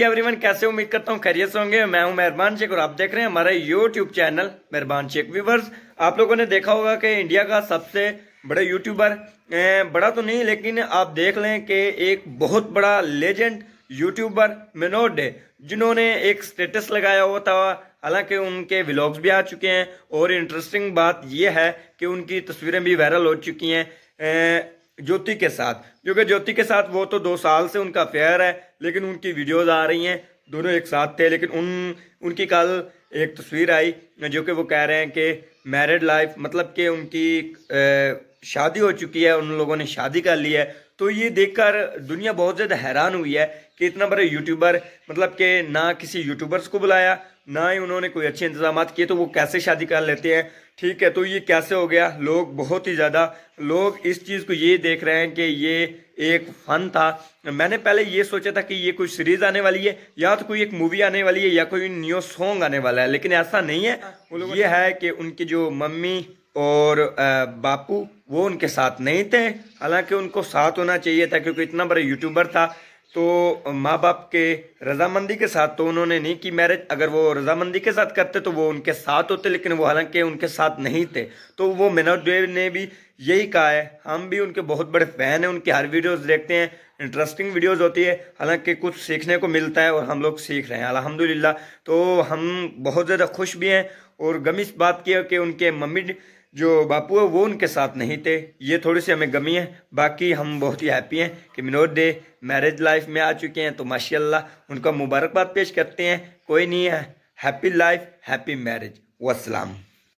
everyone कैसे उम्मीद करता हूँ खैरियत से होंगे मैं हूँ मेहरबान शेख और आप देख रहे हैं हमारा यूट्यूब चैनल मेहरबान शेख व्यूवर्स आप लोगों ने देखा होगा कि इंडिया का सबसे बड़े यूट्यूबर अं, बड़ा तो नहीं लेकिन आप देख लें कि एक बहुत बड़ा लेजेंड यूट्यूबर मिनोड है जिन्होंने एक स्टेटस लगाया हुआ था हालांकि उनके व्लॉग्स भी आ चुके हैं और इंटरेस्टिंग बात यह है कि उनकी तस्वीरें भी वायरल हो चुकी हैं अं, ज्योति के साथ क्योंकि ज्योति के साथ वो तो दो साल से उनका अफेयर है लेकिन उनकी वीडियोज़ आ रही हैं दोनों एक साथ थे लेकिन उन उनकी कल एक तस्वीर आई जो कि वो कह रहे हैं कि मैरिड लाइफ मतलब कि उनकी ए, शादी हो चुकी है उन लोगों ने शादी कर ली है तो ये देखकर दुनिया बहुत ज़्यादा हैरान हुई है कि इतना बड़ा यूट्यूबर मतलब कि ना किसी यूट्यूबर्स को बुलाया ना ही उन्होंने कोई अच्छे इंतजाम किए तो वो कैसे शादी कर लेते हैं ठीक है तो ये कैसे हो गया लोग बहुत ही ज़्यादा लोग इस चीज़ को ये देख रहे हैं कि ये एक फन था मैंने पहले ये सोचा था कि ये कोई सीरीज आने वाली है या तो कोई एक मूवी आने वाली है या कोई न्यू सॉन्ग आने वाला है लेकिन ऐसा नहीं है हाँ, ये है कि उनकी जो मम्मी और बापू वो उनके साथ नहीं थे हालांकि उनको साथ होना चाहिए था क्योंकि इतना बड़ा यूट्यूबर था तो माँ बाप के रजामंदी के साथ तो उन्होंने नहीं की मैरिज अगर वो रजामंदी के साथ करते तो वो उनके साथ होते लेकिन वो हालांकि उनके साथ नहीं थे तो वो मिनर देव ने भी यही कहा है हम भी उनके बहुत बड़े फ़ैन हैं उनकी हर वीडियोस देखते हैं इंटरेस्टिंग वीडियोस होती है हालांकि कुछ सीखने को मिलता है और हम लोग सीख रहे हैं अलहमदिल्ला तो हम बहुत ज़्यादा खुश भी हैं और गम इस बात की है कि उनके मम्मी जो बापू है वो उनके साथ नहीं थे ये थोड़ी सी हमें गमी है बाकी हम बहुत ही हैप्पी हैं कि विनोद डे मैरिज लाइफ में आ चुके हैं तो माशाल्लाह उनका मुबारकबाद पेश करते हैं कोई नहीं है हैप्पी लाइफ हैप्पी मैरिज वसलाम